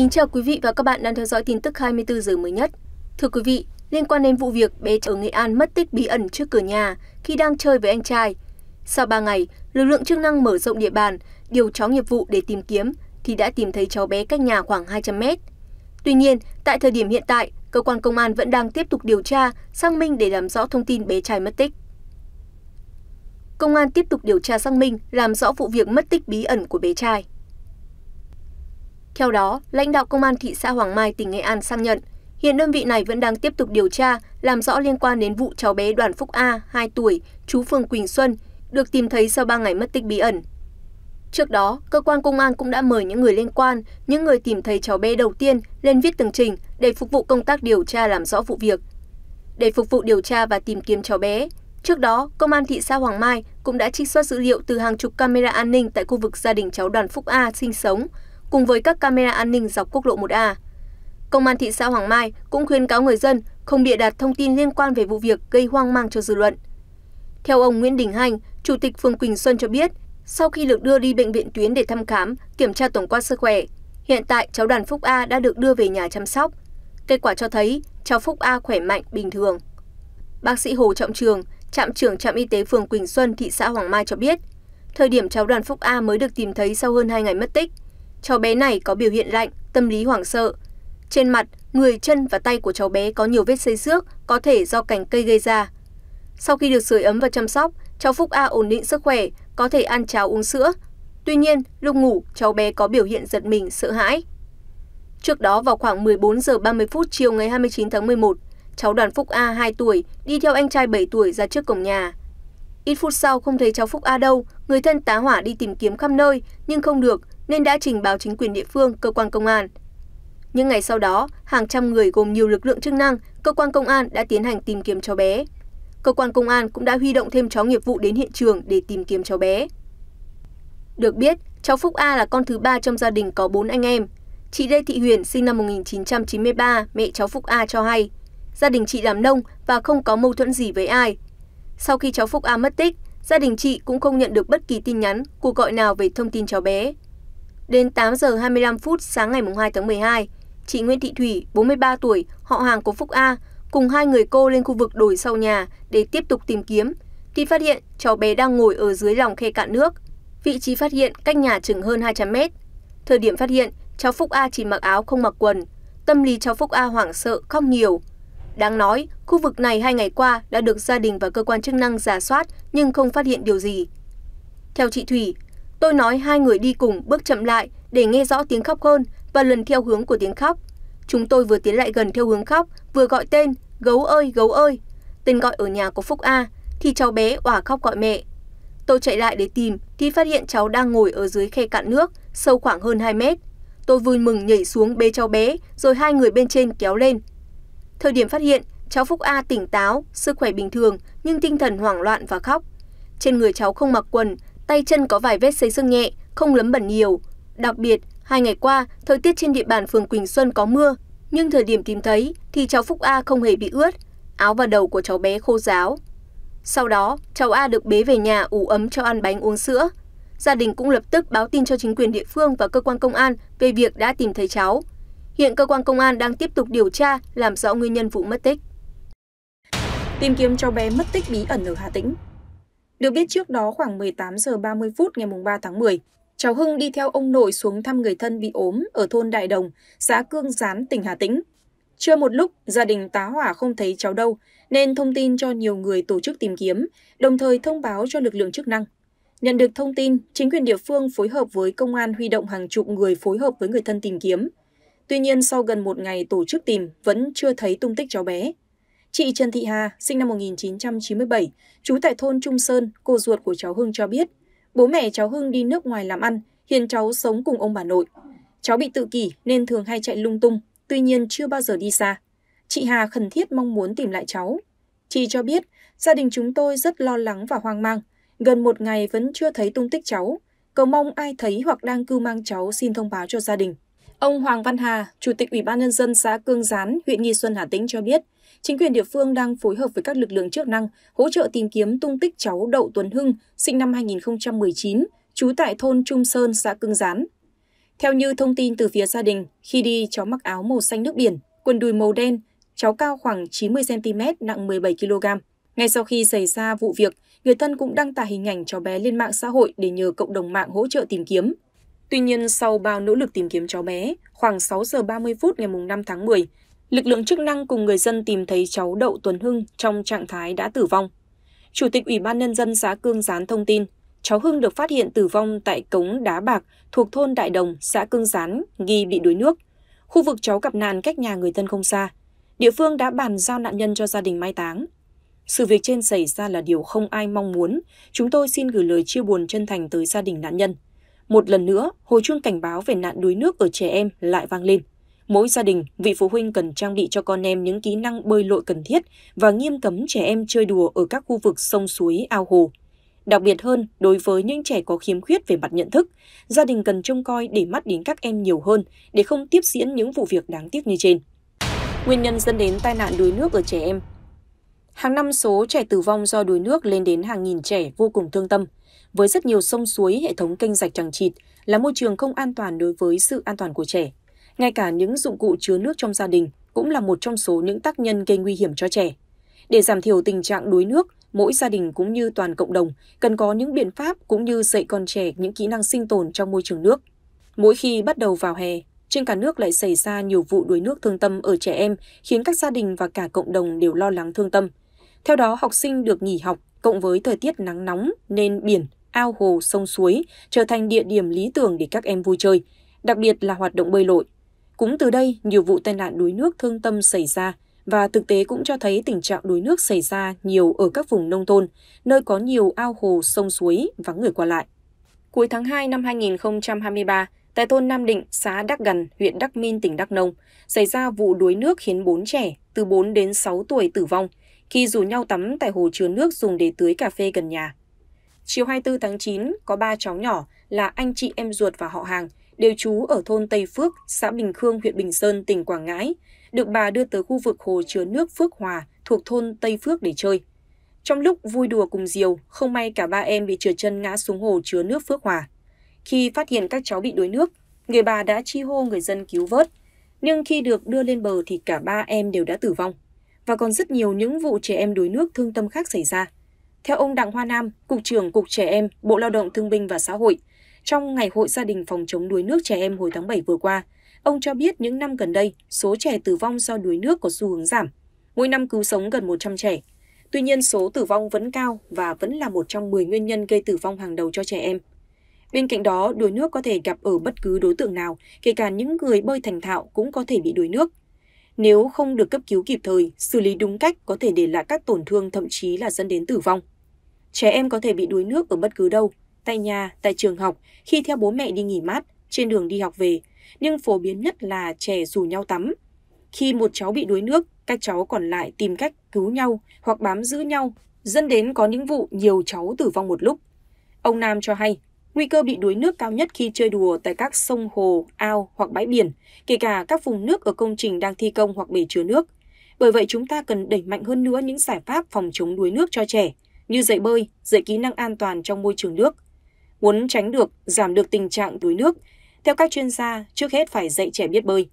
Kính chào quý vị và các bạn đang theo dõi tin tức 24 giờ mới nhất. Thưa quý vị, liên quan đến vụ việc bé ở Nghệ An mất tích bí ẩn trước cửa nhà khi đang chơi với anh trai. Sau 3 ngày, lực lượng chức năng mở rộng địa bàn, điều chó nghiệp vụ để tìm kiếm thì đã tìm thấy cháu bé cách nhà khoảng 200 mét. Tuy nhiên, tại thời điểm hiện tại, cơ quan công an vẫn đang tiếp tục điều tra, xác minh để làm rõ thông tin bé trai mất tích. Công an tiếp tục điều tra xác minh, làm rõ vụ việc mất tích bí ẩn của bé trai theo đó lãnh đạo công an thị xã hoàng mai tỉnh nghệ an xác nhận hiện đơn vị này vẫn đang tiếp tục điều tra làm rõ liên quan đến vụ cháu bé đoàn phúc a hai tuổi chú phường quỳnh xuân được tìm thấy sau ba ngày mất tích bí ẩn Trước đó, cơ quan công an cũng đã mời những người liên quan, những người tìm thấy cháu bé đầu tiên lên viết tường trình để phục vụ công tác điều tra làm rõ vụ việc. Để phục vụ điều tra và tìm kiếm cháu bé, trước đó, công an thị xã Hoàng Mai cũng đã trích xuất dữ liệu từ hàng chục camera an ninh tại khu vực gia đình cháu Đoàn Phúc A sinh sống cùng với các camera an ninh dọc quốc lộ 1A. Công an thị xã Hoàng Mai cũng khuyên cáo người dân không bịa đặt thông tin liên quan về vụ việc gây hoang mang cho dư luận. Theo ông Nguyễn Đình Hành, Chủ tịch phường Quỳnh Xuân cho biết, sau khi được đưa đi bệnh viện tuyến để thăm khám, kiểm tra tổng quát sức khỏe, hiện tại cháu Đoàn Phúc A đã được đưa về nhà chăm sóc. Kết quả cho thấy cháu Phúc A khỏe mạnh, bình thường. Bác sĩ Hồ Trọng Trường, trạm trưởng trạm y tế phường Quỳnh Xuân, thị xã Hoàng Mai cho biết, thời điểm cháu Đoàn Phúc A mới được tìm thấy sau hơn 2 ngày mất tích, cháu bé này có biểu hiện lạnh tâm lý hoảng sợ trên mặt người chân và tay của cháu bé có nhiều vết xây xước có thể do cành cây gây ra sau khi được sưởi ấm và chăm sóc cháu phúc a ổn định sức khỏe có thể ăn cháo uống sữa tuy nhiên lúc ngủ cháu bé có biểu hiện giật mình sợ hãi Trước đó vào khoảng 14 giờ 30 phút chiều ngày 29 tháng 11, cháu Đoàn Phúc A 2 tuổi đi theo anh trai 7 tuổi ra trước cổng nhà. Ít phút sau không thấy cháu Phúc A đâu, người thân tá hỏa đi tìm kiếm khắp nơi nhưng không được nên đã trình báo chính quyền địa phương cơ quan công an những ngày sau đó hàng trăm người gồm nhiều lực lượng chức năng cơ quan công an đã tiến hành tìm kiếm cháu bé cơ quan công an cũng đã huy động thêm chó nghiệp vụ đến hiện trường để tìm kiếm cháu bé được biết cháu Phúc A là con thứ ba trong gia đình có bốn anh em chị Lê Thị Huyền sinh năm 1993 mẹ cháu Phúc A cho hay gia đình chị làm nông và không có mâu thuẫn gì với ai sau khi cháu Phúc A mất tích gia đình chị cũng không nhận được bất kỳ tin nhắn, cuộc gọi nào về thông tin cháu bé. Đến 8 giờ 25 phút sáng ngày 2 tháng 12, chị Nguyễn Thị Thủy, 43 tuổi, họ hàng của Phúc A, cùng hai người cô lên khu vực đồi sau nhà để tiếp tục tìm kiếm, thì phát hiện cháu bé đang ngồi ở dưới lòng khe cạn nước. Vị trí phát hiện cách nhà chừng hơn 200 mét. Thời điểm phát hiện, cháu Phúc A chỉ mặc áo không mặc quần. Tâm lý cháu Phúc A hoảng sợ, khóc nhiều. Đáng nói, khu vực này hai ngày qua đã được gia đình và cơ quan chức năng giả soát nhưng không phát hiện điều gì. Theo chị Thủy, Tôi nói hai người đi cùng bước chậm lại để nghe rõ tiếng khóc hơn và lần theo hướng của tiếng khóc. Chúng tôi vừa tiến lại gần theo hướng khóc, vừa gọi tên, gấu ơi, gấu ơi. Tên gọi ở nhà của Phúc A, thì cháu bé òa khóc gọi mẹ. Tôi chạy lại để tìm thì phát hiện cháu đang ngồi ở dưới khe cạn nước, sâu khoảng hơn 2 mét. Tôi vui mừng nhảy xuống bế cháu bé, rồi hai người bên trên kéo lên. Thời điểm phát hiện, cháu Phúc A tỉnh táo, sức khỏe bình thường nhưng tinh thần hoảng loạn và khóc. Trên người cháu không mặc quần tay chân có vài vết xây xương nhẹ, không lấm bẩn nhiều. Đặc biệt, hai ngày qua, thời tiết trên địa bàn phường Quỳnh Xuân có mưa, nhưng thời điểm tìm thấy thì cháu Phúc A không hề bị ướt, áo và đầu của cháu bé khô ráo. Sau đó, cháu A được bế về nhà ủ ấm cho ăn bánh uống sữa. Gia đình cũng lập tức báo tin cho chính quyền địa phương và cơ quan công an về việc đã tìm thấy cháu. Hiện cơ quan công an đang tiếp tục điều tra, làm rõ nguyên nhân vụ mất tích. Tìm kiếm cháu bé mất tích bí ẩn ở Hà Tĩnh. Được biết trước đó khoảng 18 giờ 30 phút ngày 3 tháng 10, cháu Hưng đi theo ông nội xuống thăm người thân bị ốm ở thôn Đại Đồng, xã Cương Gián, tỉnh Hà Tĩnh. Chưa một lúc, gia đình tá hỏa không thấy cháu đâu, nên thông tin cho nhiều người tổ chức tìm kiếm, đồng thời thông báo cho lực lượng chức năng. Nhận được thông tin, chính quyền địa phương phối hợp với công an huy động hàng chục người phối hợp với người thân tìm kiếm. Tuy nhiên, sau gần một ngày tổ chức tìm, vẫn chưa thấy tung tích cháu bé. Chị Trần Thị Hà, sinh năm 1997, trú tại thôn Trung Sơn, cô ruột của cháu Hưng cho biết, bố mẹ cháu Hưng đi nước ngoài làm ăn, hiện cháu sống cùng ông bà nội. Cháu bị tự kỷ nên thường hay chạy lung tung, tuy nhiên chưa bao giờ đi xa. Chị Hà khẩn thiết mong muốn tìm lại cháu. Chị cho biết, gia đình chúng tôi rất lo lắng và hoang mang, gần một ngày vẫn chưa thấy tung tích cháu. Cầu mong ai thấy hoặc đang cư mang cháu xin thông báo cho gia đình. Ông Hoàng Văn Hà, Chủ tịch Ủy ban Nhân dân xã Cương Gián, huyện Nghi Xuân, Hà Tĩnh cho biết, Chính quyền địa phương đang phối hợp với các lực lượng chức năng hỗ trợ tìm kiếm tung tích cháu Đậu Tuấn Hưng, sinh năm 2019, trú tại thôn Trung Sơn, xã Cưng Gián. Theo như thông tin từ phía gia đình, khi đi cháu mặc áo màu xanh nước biển, quần đùi màu đen, cháu cao khoảng 90cm, nặng 17kg. Ngay sau khi xảy ra vụ việc, người thân cũng đăng tải hình ảnh cháu bé lên mạng xã hội để nhờ cộng đồng mạng hỗ trợ tìm kiếm. Tuy nhiên, sau bao nỗ lực tìm kiếm cháu bé, khoảng 6 giờ 30 phút ngày 5 tháng 10, Lực lượng chức năng cùng người dân tìm thấy cháu Đậu Tuấn Hưng trong trạng thái đã tử vong. Chủ tịch Ủy ban Nhân dân xã Cương Gián thông tin, cháu Hưng được phát hiện tử vong tại cống đá bạc thuộc thôn Đại Đồng, xã Cương Gián, nghi bị đuối nước. Khu vực cháu gặp nạn cách nhà người thân không xa. Địa phương đã bàn giao nạn nhân cho gia đình mai táng. Sự việc trên xảy ra là điều không ai mong muốn. Chúng tôi xin gửi lời chia buồn chân thành tới gia đình nạn nhân. Một lần nữa, hồi chuông cảnh báo về nạn đuối nước ở trẻ em lại vang lên mỗi gia đình, vị phụ huynh cần trang bị cho con em những kỹ năng bơi lội cần thiết và nghiêm cấm trẻ em chơi đùa ở các khu vực sông suối, ao hồ. Đặc biệt hơn, đối với những trẻ có khiếm khuyết về mặt nhận thức, gia đình cần trông coi để mắt đến các em nhiều hơn để không tiếp diễn những vụ việc đáng tiếc như trên. Nguyên nhân dẫn đến tai nạn đuối nước ở trẻ em Hàng năm số trẻ tử vong do đuối nước lên đến hàng nghìn trẻ vô cùng thương tâm. Với rất nhiều sông suối, hệ thống kênh rạch chẳng chịt là môi trường không an toàn đối với sự an toàn của trẻ. Ngay cả những dụng cụ chứa nước trong gia đình cũng là một trong số những tác nhân gây nguy hiểm cho trẻ. Để giảm thiểu tình trạng đuối nước, mỗi gia đình cũng như toàn cộng đồng cần có những biện pháp cũng như dạy con trẻ những kỹ năng sinh tồn trong môi trường nước. Mỗi khi bắt đầu vào hè, trên cả nước lại xảy ra nhiều vụ đuối nước thương tâm ở trẻ em, khiến các gia đình và cả cộng đồng đều lo lắng thương tâm. Theo đó, học sinh được nghỉ học, cộng với thời tiết nắng nóng nên biển, ao hồ, sông suối trở thành địa điểm lý tưởng để các em vui chơi, đặc biệt là hoạt động bơi lội, cũng từ đây, nhiều vụ tai nạn đuối nước thương tâm xảy ra và thực tế cũng cho thấy tình trạng đuối nước xảy ra nhiều ở các vùng nông thôn, nơi có nhiều ao hồ, sông suối vắng người qua lại. Cuối tháng 2 năm 2023, tại thôn Nam Định, xã Đắc Gần, huyện Đắc Minh, tỉnh Đắk Nông, xảy ra vụ đuối nước khiến 4 trẻ từ 4 đến 6 tuổi tử vong khi rủ nhau tắm tại hồ chứa nước dùng để tưới cà phê gần nhà. Chiều 24 tháng 9, có 3 cháu nhỏ là anh chị em ruột và họ hàng – đều trú ở thôn Tây Phước, xã Bình Khương, huyện Bình Sơn, tỉnh Quảng Ngãi, được bà đưa tới khu vực hồ chứa nước Phước Hòa thuộc thôn Tây Phước để chơi. Trong lúc vui đùa cùng Diều, không may cả ba em bị trượt chân ngã xuống hồ chứa nước Phước Hòa. Khi phát hiện các cháu bị đuối nước, người bà đã chi hô người dân cứu vớt. Nhưng khi được đưa lên bờ thì cả ba em đều đã tử vong. Và còn rất nhiều những vụ trẻ em đuối nước thương tâm khác xảy ra. Theo ông Đặng Hoa Nam, Cục trưởng Cục Trẻ Em, Bộ Lao động Thương binh và Xã hội – trong ngày hội gia đình phòng chống đuối nước trẻ em hồi tháng 7 vừa qua, ông cho biết những năm gần đây, số trẻ tử vong do đuối nước có xu hướng giảm. Mỗi năm cứu sống gần 100 trẻ. Tuy nhiên, số tử vong vẫn cao và vẫn là một trong 10 nguyên nhân gây tử vong hàng đầu cho trẻ em. Bên cạnh đó, đuối nước có thể gặp ở bất cứ đối tượng nào, kể cả những người bơi thành thạo cũng có thể bị đuối nước. Nếu không được cấp cứu kịp thời, xử lý đúng cách có thể để lại các tổn thương thậm chí là dẫn đến tử vong. Trẻ em có thể bị đuối nước ở bất cứ đâu, tại nhà, tại trường học, khi theo bố mẹ đi nghỉ mát, trên đường đi học về, nhưng phổ biến nhất là trẻ rủ nhau tắm. Khi một cháu bị đuối nước, các cháu còn lại tìm cách cứu nhau hoặc bám giữ nhau, dẫn đến có những vụ nhiều cháu tử vong một lúc. Ông Nam cho hay, nguy cơ bị đuối nước cao nhất khi chơi đùa tại các sông hồ, ao hoặc bãi biển, kể cả các vùng nước ở công trình đang thi công hoặc bể chứa nước. Bởi vậy chúng ta cần đẩy mạnh hơn nữa những giải pháp phòng chống đuối nước cho trẻ, như dạy bơi, dạy kỹ năng an toàn trong môi trường nước, muốn tránh được, giảm được tình trạng đuối nước, theo các chuyên gia, trước hết phải dạy trẻ biết bơi.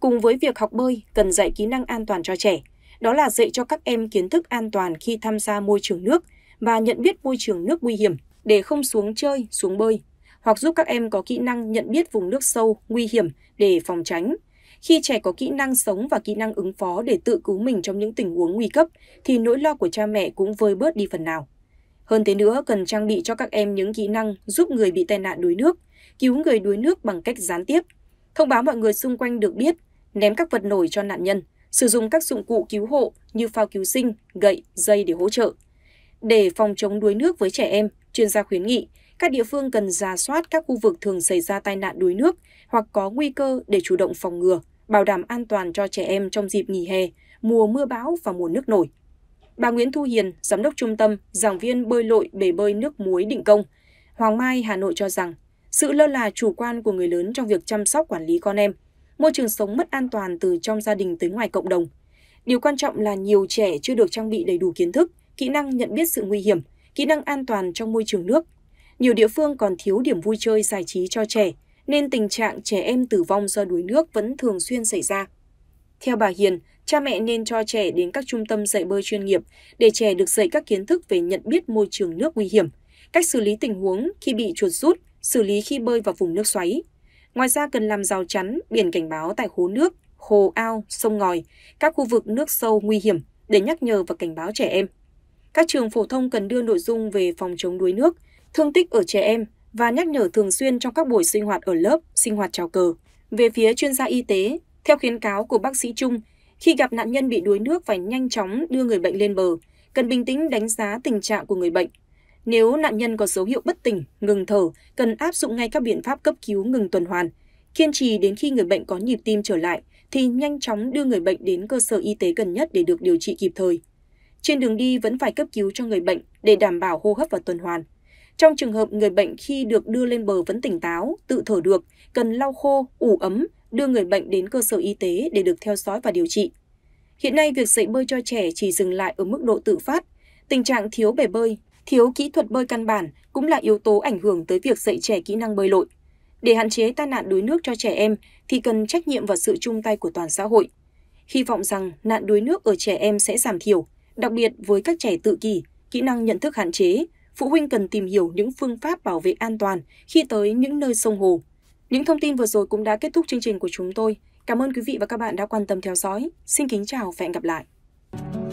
Cùng với việc học bơi, cần dạy kỹ năng an toàn cho trẻ, đó là dạy cho các em kiến thức an toàn khi tham gia môi trường nước và nhận biết môi trường nước nguy hiểm để không xuống chơi, xuống bơi, hoặc giúp các em có kỹ năng nhận biết vùng nước sâu, nguy hiểm để phòng tránh. Khi trẻ có kỹ năng sống và kỹ năng ứng phó để tự cứu mình trong những tình huống nguy cấp thì nỗi lo của cha mẹ cũng vơi bớt đi phần nào. Hơn thế nữa, cần trang bị cho các em những kỹ năng giúp người bị tai nạn đuối nước, cứu người đuối nước bằng cách gián tiếp, thông báo mọi người xung quanh được biết, ném các vật nổi cho nạn nhân, sử dụng các dụng cụ cứu hộ như phao cứu sinh, gậy, dây để hỗ trợ. Để phòng chống đuối nước với trẻ em, chuyên gia khuyến nghị các địa phương cần ra soát các khu vực thường xảy ra tai nạn đuối nước hoặc có nguy cơ để chủ động phòng ngừa, bảo đảm an toàn cho trẻ em trong dịp nghỉ hè, mùa mưa bão và mùa nước nổi bà Nguyễn Thu Hiền, giám đốc trung tâm, giảng viên bơi lội bể bơi nước muối Định Công, Hoàng Mai, Hà Nội cho rằng sự lơ là chủ quan của người lớn trong việc chăm sóc quản lý con em, môi trường sống mất an toàn từ trong gia đình tới ngoài cộng đồng. Điều quan trọng là nhiều trẻ chưa được trang bị đầy đủ kiến thức, kỹ năng nhận biết sự nguy hiểm, kỹ năng an toàn trong môi trường nước. Nhiều địa phương còn thiếu điểm vui chơi giải trí cho trẻ, nên tình trạng trẻ em tử vong do đuối nước vẫn thường xuyên xảy ra. Theo bà Hiền, cha mẹ nên cho trẻ đến các trung tâm dạy bơi chuyên nghiệp để trẻ được dạy các kiến thức về nhận biết môi trường nước nguy hiểm, cách xử lý tình huống khi bị chuột rút, xử lý khi bơi vào vùng nước xoáy. Ngoài ra cần làm rào chắn, biển cảnh báo tại hố nước, hồ ao, sông ngòi, các khu vực nước sâu nguy hiểm để nhắc nhở và cảnh báo trẻ em. Các trường phổ thông cần đưa nội dung về phòng chống đuối nước, thương tích ở trẻ em và nhắc nhở thường xuyên trong các buổi sinh hoạt ở lớp, sinh hoạt trào cờ. Về phía chuyên gia y tế, theo khuyến cáo của bác sĩ Trung, khi gặp nạn nhân bị đuối nước phải nhanh chóng đưa người bệnh lên bờ, cần bình tĩnh đánh giá tình trạng của người bệnh. Nếu nạn nhân có dấu hiệu bất tỉnh, ngừng thở, cần áp dụng ngay các biện pháp cấp cứu ngừng tuần hoàn. Kiên trì đến khi người bệnh có nhịp tim trở lại thì nhanh chóng đưa người bệnh đến cơ sở y tế gần nhất để được điều trị kịp thời. Trên đường đi vẫn phải cấp cứu cho người bệnh để đảm bảo hô hấp và tuần hoàn. Trong trường hợp người bệnh khi được đưa lên bờ vẫn tỉnh táo, tự thở được, cần lau khô, ủ ấm đưa người bệnh đến cơ sở y tế để được theo dõi và điều trị. Hiện nay, việc dạy bơi cho trẻ chỉ dừng lại ở mức độ tự phát. Tình trạng thiếu bể bơi, thiếu kỹ thuật bơi căn bản cũng là yếu tố ảnh hưởng tới việc dạy trẻ kỹ năng bơi lội. Để hạn chế tai nạn đuối nước cho trẻ em thì cần trách nhiệm và sự chung tay của toàn xã hội. Hy vọng rằng nạn đuối nước ở trẻ em sẽ giảm thiểu, đặc biệt với các trẻ tự kỷ, kỹ năng nhận thức hạn chế, phụ huynh cần tìm hiểu những phương pháp bảo vệ an toàn khi tới những nơi sông hồ, những thông tin vừa rồi cũng đã kết thúc chương trình của chúng tôi. Cảm ơn quý vị và các bạn đã quan tâm theo dõi. Xin kính chào và hẹn gặp lại.